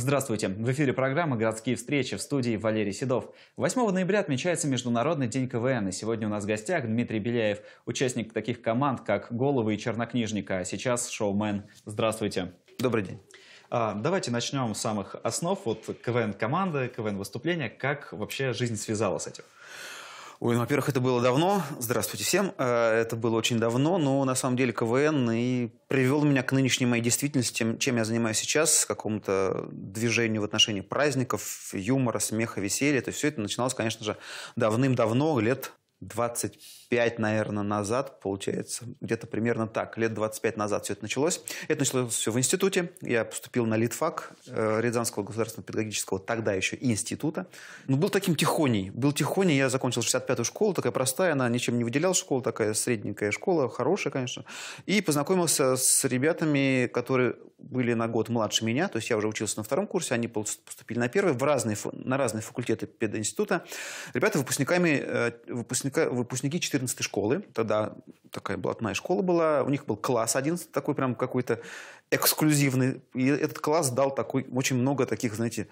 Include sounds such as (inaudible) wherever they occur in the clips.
Здравствуйте! В эфире программа «Городские встречи» в студии Валерий Седов. 8 ноября отмечается Международный день КВН, и сегодня у нас в гостях Дмитрий Беляев, участник таких команд, как «Головы» и «Чернокнижника», а сейчас «Шоумен». Здравствуйте! Добрый день! А, давайте начнем с самых основ. Вот КВН-команда, КВН-выступление. Как вообще жизнь связала с этим? Ой, ну, во-первых, это было давно. Здравствуйте всем. Э, это было очень давно, но на самом деле КВН и привел меня к нынешней моей действительности, чем я занимаюсь сейчас, какому-то движению в отношении праздников, юмора, смеха, веселья. То есть все это начиналось, конечно же, давным-давно, лет 25 25, наверное, назад, получается, где-то примерно так, лет 25 назад все это началось. Это началось все в институте. Я поступил на литфак э, Рязанского государственного педагогического тогда еще института. Но был таким тихоней. Был тихоней, я закончил 65-ю школу, такая простая, она ничем не выделяла школу, такая средненькая школа, хорошая, конечно. И познакомился с ребятами, которые были на год младше меня, то есть я уже учился на втором курсе, они поступили на первый, в разные, на разные факультеты пединститута. Ребята выпускниками, э, выпускника, выпускники 4 14 школы. Тогда такая блатная школа была. У них был класс один такой прям какой-то эксклюзивный. И этот класс дал такой, очень много таких, знаете,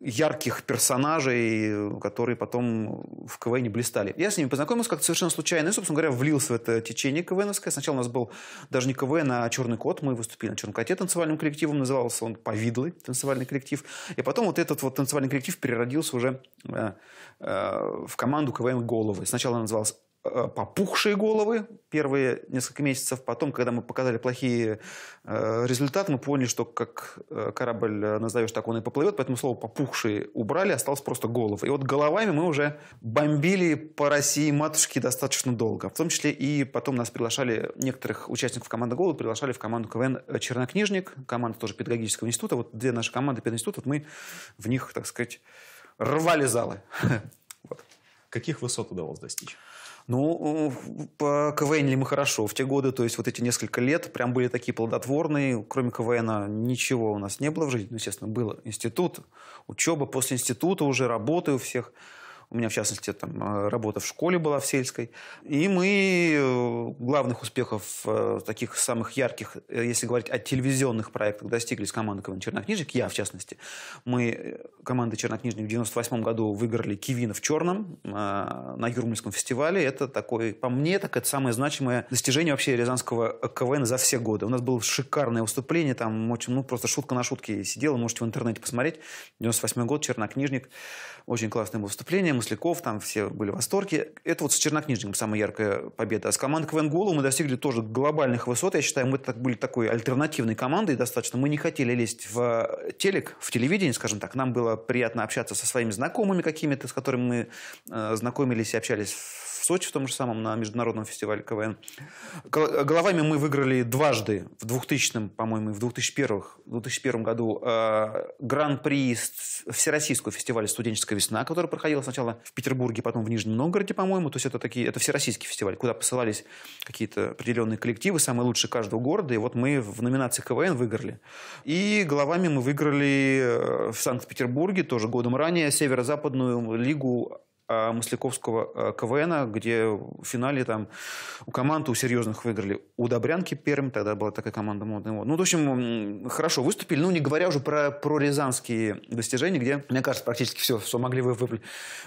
ярких персонажей, которые потом в КВН блистали. Я с ними познакомился как-то совершенно случайно и, собственно говоря, влился в это течение КВНовское. Сначала у нас был даже не КВН, а «Черный кот». Мы выступили на «Черном коте» танцевальным коллективом. Назывался он «Повидлы» танцевальный коллектив. И потом вот этот вот танцевальный коллектив переродился уже э, э, в команду КВН «Головы». Сначала она называлась Э, попухшие головы первые несколько месяцев. Потом, когда мы показали плохие э, результаты, мы поняли, что как э, корабль э, назовешь, так он и поплывет. Поэтому слово «попухшие» убрали, осталось просто «голов». И вот головами мы уже бомбили по России матушки достаточно долго. В том числе и потом нас приглашали, некоторых участников команды головы приглашали в команду КВН «Чернокнижник», команда тоже педагогического института. Вот две наши команды пединститута, вот мы в них, так сказать, рвали залы. (laughs) Каких высот удалось достичь? Ну, по КВН ли мы хорошо в те годы, то есть вот эти несколько лет прям были такие плодотворные. Кроме КВН ничего у нас не было в жизни. Ну, естественно, был институт, учеба, после института уже работаю у всех. У меня, в частности, там, э, работа в школе была в сельской. И мы э, главных успехов, э, таких самых ярких, если говорить о телевизионных проектах, достигли с командой КВН «Чернокнижник», я в частности. Мы, команда «Чернокнижник», в 98 году выиграли «Кивина в черном» на Юрмальском фестивале. Это такой, по мне, так это самое значимое достижение вообще рязанского КВН за все годы. У нас было шикарное выступление, там очень, ну, просто шутка на шутке сидела, можете в интернете посмотреть. 98 год, «Чернокнижник» очень классное было выступление, Масляков, там все были в восторге. Это вот с чернокнижником самая яркая победа. А с командой КВН «Голу» мы достигли тоже глобальных высот. Я считаю, мы так, были такой альтернативной командой достаточно. Мы не хотели лезть в телек, в телевидение, скажем так. Нам было приятно общаться со своими знакомыми какими-то, с которыми мы э, знакомились и общались в Сочи в том же самом, на международном фестивале КВН. Головами мы выиграли дважды, в 2000, по-моему, и в 2001, 2001 году э, гран-при Всероссийского фестиваля студенческой «Поэтическая весна», которая проходила сначала в Петербурге, потом в Нижнем Новгороде, по-моему. То есть это, такие, это всероссийский фестиваль, куда посылались какие-то определенные коллективы, самые лучшие каждого города. И вот мы в номинации КВН выиграли. И главами мы выиграли э, в Санкт-Петербурге тоже годом ранее Северо-Западную лигу а, Масляковского а, КВН, где в финале там у команды у серьезных выиграли. У Добрянки первым, тогда была такая команда модная. Ну, в общем, хорошо выступили. Ну, не говоря уже про, про рязанские достижения, где, мне кажется, практически все, что могли вы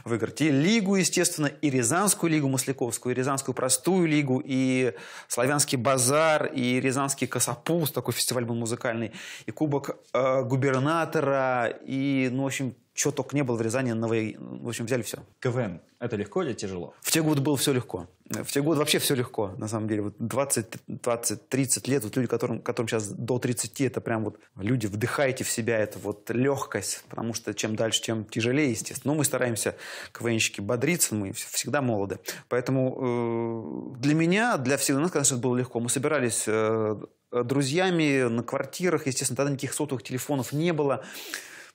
выиграть. И лигу, естественно, и Рязанскую лигу Масляковскую, и Рязанскую простую лигу, и Славянский базар, и Рязанский Косопуз, такой фестиваль был музыкальный, и Кубок э, губернатора, и, ну, в общем, чего только не было в Рязани, новой... в общем, взяли все. КВН, это легко или тяжело? В те годы было все легко. В те годы вообще все легко, на самом деле. Вот 20, 20 30 лет, вот люди, которым, которым сейчас до 30, это прям вот люди, вдыхайте в себя это вот легкость, потому что чем дальше, тем тяжелее, естественно. Но ну, мы стараемся, КВНщики, бодриться, мы всегда молоды. Поэтому э, для меня, для всех нас, конечно, было легко. Мы собирались э, друзьями на квартирах, естественно, тогда никаких сотовых телефонов не было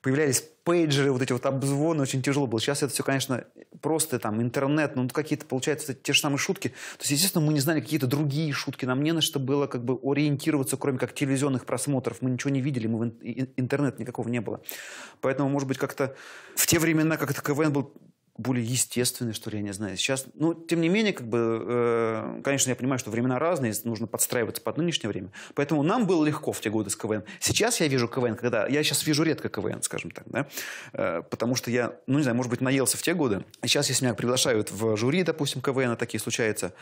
появлялись пейджеры, вот эти вот обзвоны, очень тяжело было. Сейчас это все, конечно, просто там интернет, ну какие-то, получается, те же самые шутки. То есть, естественно, мы не знали какие-то другие шутки, нам не на что было как бы ориентироваться, кроме как телевизионных просмотров. Мы ничего не видели, мы в интернет никакого не было. Поэтому, может быть, как-то в те времена как это КВН был более естественные, что ли, я не знаю. Сейчас, ну, тем не менее, как бы, э, конечно, я понимаю, что времена разные, нужно подстраиваться под нынешнее время. Поэтому нам было легко в те годы с КВН. Сейчас я вижу КВН, когда... Я сейчас вижу редко КВН, скажем так, да? Э, потому что я, ну, не знаю, может быть, наелся в те годы. сейчас, если меня приглашают в жюри, допустим, КВН, а такие случаются,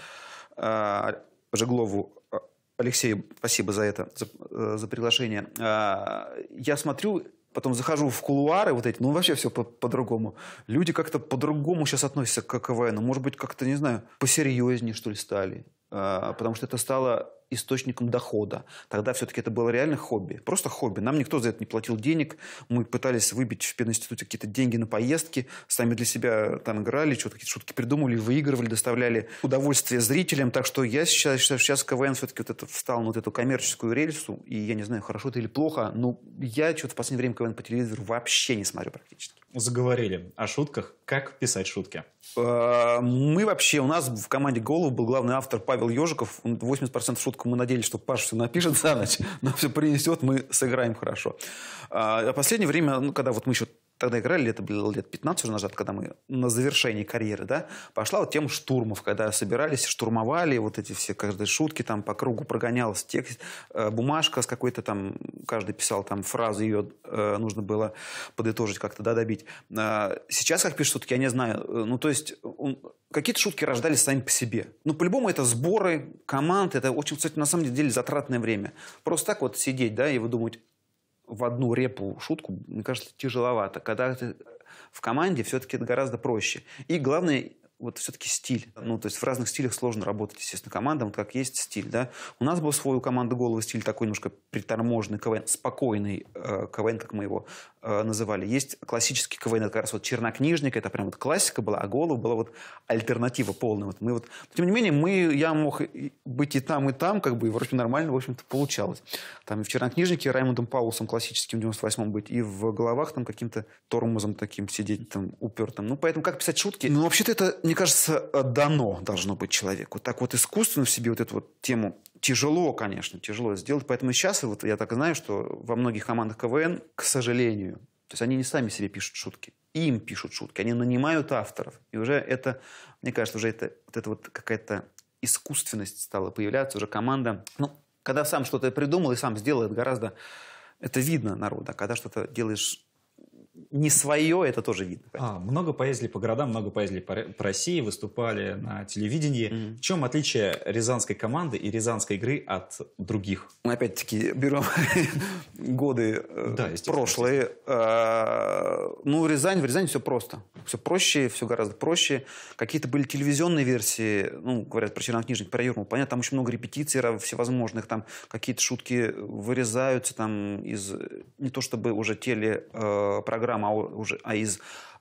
э, Жеглову э, Алексею, спасибо за это, за, э, за приглашение. Э, я смотрю потом захожу в кулуары вот эти, ну вообще все по-другому. По, по Люди как-то по-другому сейчас относятся к КВН. Ну, может быть, как-то, не знаю, посерьезнее, что ли, стали. А, потому что это стало источником дохода. Тогда все-таки это было реально хобби. Просто хобби. Нам никто за это не платил денег. Мы пытались выбить в пединституте какие-то деньги на поездки. Сами для себя там играли, что-то какие-то шутки придумывали, выигрывали, доставляли удовольствие зрителям. Так что я сейчас, сейчас, сейчас КВН все-таки вот это, встал на вот эту коммерческую рельсу. И я не знаю, хорошо это или плохо, но я что-то в последнее время КВН по телевизору вообще не смотрю практически. Заговорили о шутках. Как писать шутки? Э, мы вообще, у нас в команде «Голов» был главный автор Павел Ежиков. 80% шутку мы надеялись, что Паша все напишет за ночь, (laughs) но все принесет, мы сыграем хорошо. Э, а последнее время, ну, когда вот мы еще тогда играли, это было лет 15 уже назад, когда мы на завершении карьеры, да, пошла вот тема штурмов, когда собирались, штурмовали, вот эти все, каждые шутки там по кругу прогонялась, текст, э, бумажка с какой-то там, каждый писал там фразу, ее э, нужно было подытожить как-то, да, добить. А сейчас как пишут шутки, я не знаю, э, ну, то есть какие-то шутки рождались сами по себе. Но ну, по-любому это сборы команд, это очень, кстати, на самом деле затратное время. Просто так вот сидеть, да, и выдумывать, в одну репу шутку, мне кажется, тяжеловато. Когда ты в команде, все-таки это гораздо проще. И главное, вот все-таки стиль. Ну, то есть в разных стилях сложно работать, естественно, командам, вот как есть стиль, да. У нас был свой у команды головы стиль такой немножко приторможенный КВН, спокойный э, КВН, как мы его Э, называли. Есть классический КВН, это как раз вот чернокнижник, это прям вот классика была, а Голуб была вот альтернатива полная. Вот мы вот, тем не менее, мы, я мог быть и там, и там, как бы, и вроде нормально, в общем-то, получалось. Там и в чернокнижнике Раймондом Паулсом классическим 98-м быть, и в головах там каким-то тормозом таким сидеть там упертым. Ну, поэтому как писать шутки? Ну, вообще-то это, мне кажется, дано должно быть человеку. Так вот искусственно в себе вот эту вот тему тяжело, конечно, тяжело сделать. Поэтому сейчас вот я так знаю, что во многих командах КВН, к сожалению, то есть они не сами себе пишут шутки, им пишут шутки, они нанимают авторов. И уже это, мне кажется, уже это, вот это вот какая-то искусственность стала появляться, уже команда, ну, когда сам что-то придумал и сам сделает, гораздо это видно народу, а Когда что-то делаешь не свое, это тоже видно. А, много поездили по городам, много поездили по, по России, выступали на телевидении. Mm-hmm. В чем отличие рязанской команды и рязанской игры от других? Мы опять-таки берем (laughs) годы э, прошлые. А, ну, Рязань, в Рязани все просто. Все проще, все гораздо проще. Какие-то были телевизионные версии, ну, говорят про чернокнижник, про Юрму. Понятно, там очень много репетиций всевозможных, там какие-то шутки вырезаются там из не то чтобы уже телепрограмм, э, программ, а, уже, а из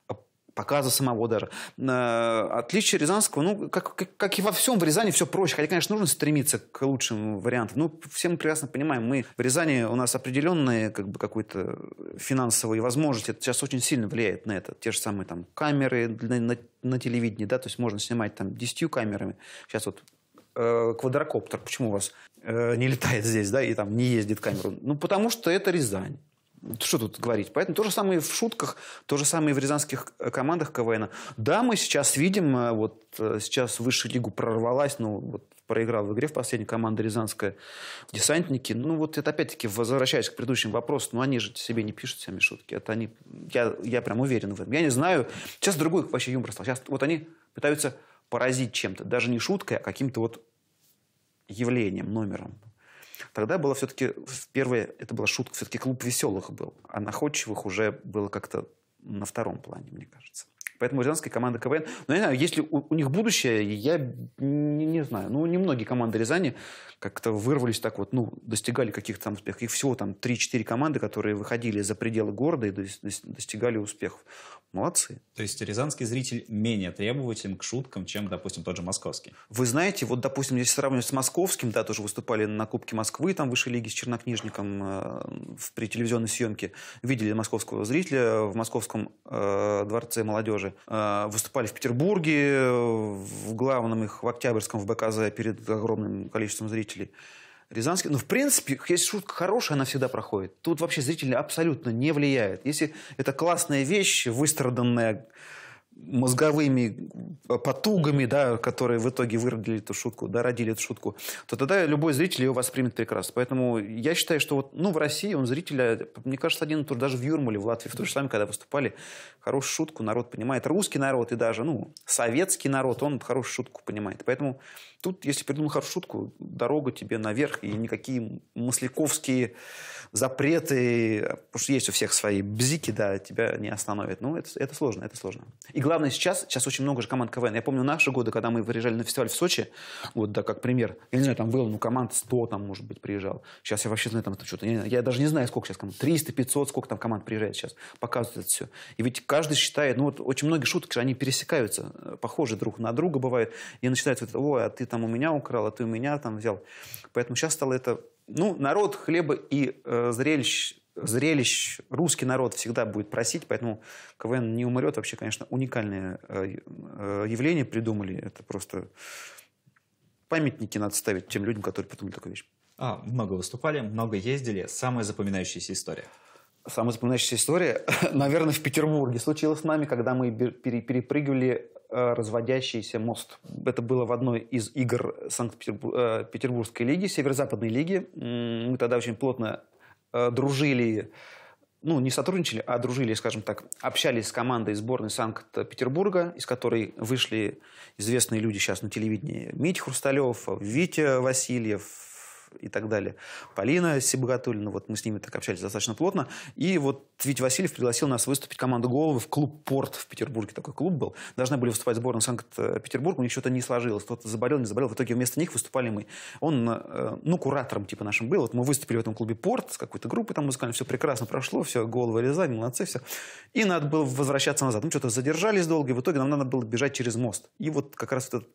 а, показа самого даже. Э, отличие Рязанского, ну, как, как, как и во всем, в Рязани все проще. Хотя, конечно, нужно стремиться к лучшим вариантам. Ну, все мы прекрасно понимаем, мы в Рязани, у нас определенные как бы какой-то финансовые возможности. Это сейчас очень сильно влияет на это. Те же самые там камеры на, на, на телевидении, да, то есть можно снимать там десятью камерами. Сейчас вот э, квадрокоптер, почему у вас э, не летает здесь, да, и там не ездит камеру? Ну, потому что это Рязань что тут говорить? Поэтому то же самое и в шутках, то же самое и в рязанских э, командах КВН. Да, мы сейчас видим, э, вот э, сейчас высшую лигу прорвалась, но ну, вот проиграл в игре в последней команда Рязанская десантники. Ну, вот это опять-таки возвращаясь к предыдущим вопросам, ну, они же себе не пишут сами шутки. Это они, я, я прям уверен в этом. Я не знаю, сейчас другой вообще юмор стал. Сейчас вот они пытаются поразить чем-то, даже не шуткой, а каким-то вот явлением, номером. Тогда было все-таки, первое, это была шутка, все-таки клуб веселых был, а находчивых уже было как-то на втором плане, мне кажется. Поэтому рязанская команда КВН... Ну, я не знаю, если у, у них будущее, я не, не знаю. Ну, немногие команды Рязани как-то вырвались так вот, ну, достигали каких-то там успехов. Их всего там 3-4 команды, которые выходили за пределы города и достигали успехов. Молодцы. То есть рязанский зритель менее требователен к шуткам, чем, допустим, тот же московский? Вы знаете, вот, допустим, если сравнивать с московским, да, тоже выступали на Кубке Москвы, там выше лиги с чернокнижником э, при телевизионной съемке, видели московского зрителя в московском э, дворце молодежи тоже, э, выступали в Петербурге, в главном их, в Октябрьском, в БКЗ, перед огромным количеством зрителей. Рязанский, ну, в принципе, если шутка хорошая, она всегда проходит. Тут вообще зритель абсолютно не влияет. Если это классная вещь, выстраданная мозговыми э, потугами, да, которые в итоге выродили эту шутку, да, родили эту шутку, то тогда любой зритель ее воспримет прекрасно. Поэтому я считаю, что вот, ну, в России он зрителя, мне кажется, один тур даже в Юрмале, в Латвии, в той же самой, когда выступали, хорошую шутку народ понимает. Русский народ и даже, ну, советский народ, он хорошую шутку понимает. Поэтому тут, если придумал хорошую шутку, дорога тебе наверх, и никакие масляковские запреты, потому что есть у всех свои бзики, да, тебя не остановят. Ну, это, это сложно, это сложно. И главное сейчас, сейчас очень много же команд КВН. Я помню наши годы, когда мы приезжали на фестиваль в Сочи, вот, да, как пример, я не знаю, там было, ну, команд 100 там, может быть, приезжал. Сейчас я вообще знаю, там что-то, я, я даже не знаю, сколько сейчас команд, 300, 500, сколько там команд приезжает сейчас, показывают это все. И ведь каждый считает, ну, вот очень многие шутки, они пересекаются, э, похожи друг на друга бывает. и начинается вот, ой, а ты там у меня украл, а ты у меня там взял. Поэтому сейчас стало это, ну, народ хлеба и э, зрелищ зрелищ русский народ всегда будет просить, поэтому КВН не умрет. Вообще, конечно, уникальное э, э, явление придумали. Это просто памятники надо ставить тем людям, которые придумали такую вещь. А, много выступали, много ездили. Самая запоминающаяся история? Самая запоминающаяся история, (laughs) наверное, в Петербурге случилась с нами, когда мы перепрыгивали э, разводящийся мост. Это было в одной из игр Санкт-Петербургской лиги, Северо-Западной лиги. Мы тогда очень плотно Э, дружили, ну, не сотрудничали, а дружили, скажем так, общались с командой сборной Санкт-Петербурга, из которой вышли известные люди сейчас на телевидении. Митя Хрусталев, Витя Васильев, и так далее. Полина Сибагатуллина, вот мы с ними так общались достаточно плотно. И вот Вить Васильев пригласил нас выступить команду головы в клуб «Порт» в Петербурге. Такой клуб был. Должна были выступать сборная Санкт-Петербурга, у них что-то не сложилось. Кто-то заболел, не заболел. В итоге вместо них выступали мы. Он, э, ну, куратором типа нашим был. Вот мы выступили в этом клубе «Порт» с какой-то группой там музыкальной. Все прекрасно прошло, все, головы резали молодцы, все. И надо было возвращаться назад. Мы что-то задержались долго, и в итоге нам надо было бежать через мост. И вот как раз этот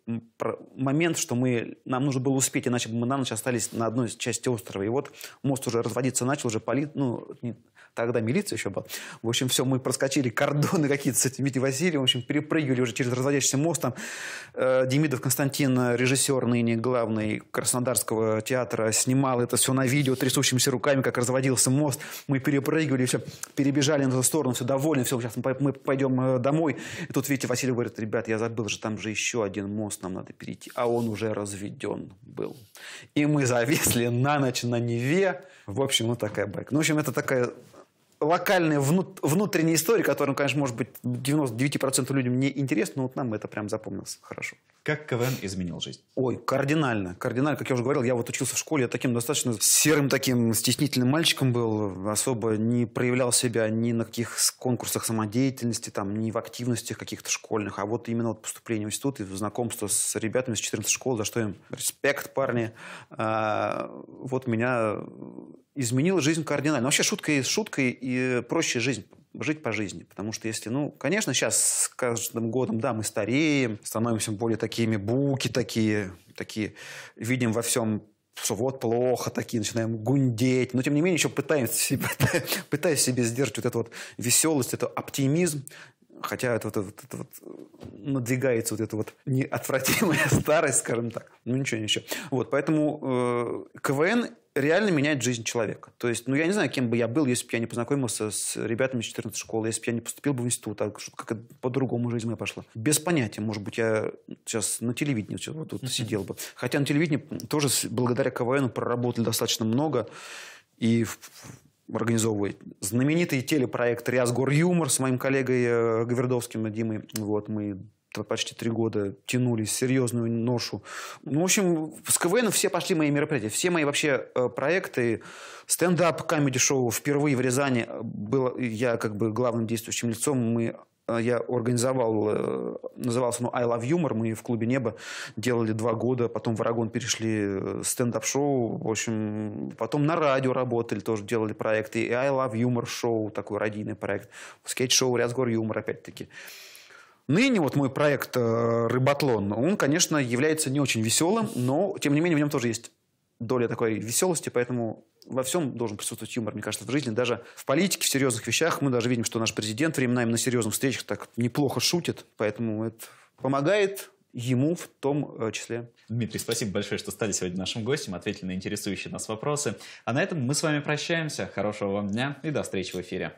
момент, что мы, нам нужно было успеть, иначе бы мы на ночь остались на одной из части острова. И вот мост уже разводиться начал, уже поли... ну, не... тогда милиция еще была. В общем, все, мы проскочили кордоны (laughs) какие-то с этим Витей Васильевым, в общем, перепрыгивали уже через разводящийся мост. Там э, Демидов Константин, режиссер ныне главный Краснодарского театра, снимал это все на видео трясущимися руками, как разводился мост. Мы перепрыгивали, все, перебежали на ту сторону, все довольны, все, сейчас мы пойдем э, домой. И тут Витя Василий говорит, ребят, я забыл же, там же еще один мост нам надо перейти. А он уже разведен был. И мы завидовали повесили на ночь на Неве. В общем, вот ну, такая байка. Ну, в общем, это такая локальная внут, внутренняя история, которая, конечно, может быть 99% людям не интересна, но вот нам это прям запомнилось хорошо. Как КВН изменил жизнь? Ой, кардинально. Кардинально, как я уже говорил, я вот учился в школе, я таким достаточно серым таким стеснительным мальчиком был, особо не проявлял себя ни на каких конкурсах самодеятельности, там, ни в активностях каких-то школьных, а вот именно вот поступление в институт и знакомство с ребятами с 14 школ, за что им респект, парни. А, вот меня изменила жизнь кардинально. Вообще шуткой и шуткой и проще жизнь жить по жизни. Потому что если, ну, конечно, сейчас с каждым годом, да, мы стареем, становимся более такими буки, такие, такие, видим во всем что вот плохо, такие начинаем гундеть. Но, тем не менее, еще пытаемся (laughs) себе, пытаясь себе сдержать вот эту вот веселость, это оптимизм. Хотя это, это, это, это вот надвигается вот эта вот неотвратимая (laughs) старость, скажем так. Ну, ничего, ничего. Вот, поэтому э, КВН реально меняет жизнь человека. То есть, ну, я не знаю, кем бы я был, если бы я не познакомился с ребятами из 14 школы, если бы я не поступил бы в институт, а как по-другому жизнь моя пошла. Без понятия, может быть, я сейчас на телевидении вот тут сидел бы. Хотя на телевидении тоже благодаря КВН проработали достаточно много. И организовывает знаменитый телепроект «Рязгор Юмор» с моим коллегой э, Гавердовским э, Димой. Вот, мы почти три года тянулись серьезную ношу. Ну, в общем, с КВН все пошли мои мероприятия. Все мои вообще э, проекты, стендап, камеди-шоу впервые в Рязани э, был я как бы главным действующим лицом. Мы э, я организовал, назывался "Ну «I love humor», мы в клубе «Небо» делали два года, потом в «Арагон» перешли стендап-шоу, в общем, потом на радио работали, тоже делали проекты, и «I love humor» шоу, такой радийный проект, скетч-шоу «Рязгор юмор» опять-таки. Ныне вот мой проект э, «Рыбатлон», он, конечно, является не очень веселым, но, тем не менее, в нем тоже есть доля такой веселости, поэтому во всем должен присутствовать юмор, мне кажется, в жизни. Даже в политике, в серьезных вещах мы даже видим, что наш президент временами на серьезных встречах так неплохо шутит, поэтому это помогает ему в том э, числе. Дмитрий, спасибо большое, что стали сегодня нашим гостем, ответили на интересующие нас вопросы. А на этом мы с вами прощаемся. Хорошего вам дня и до встречи в эфире.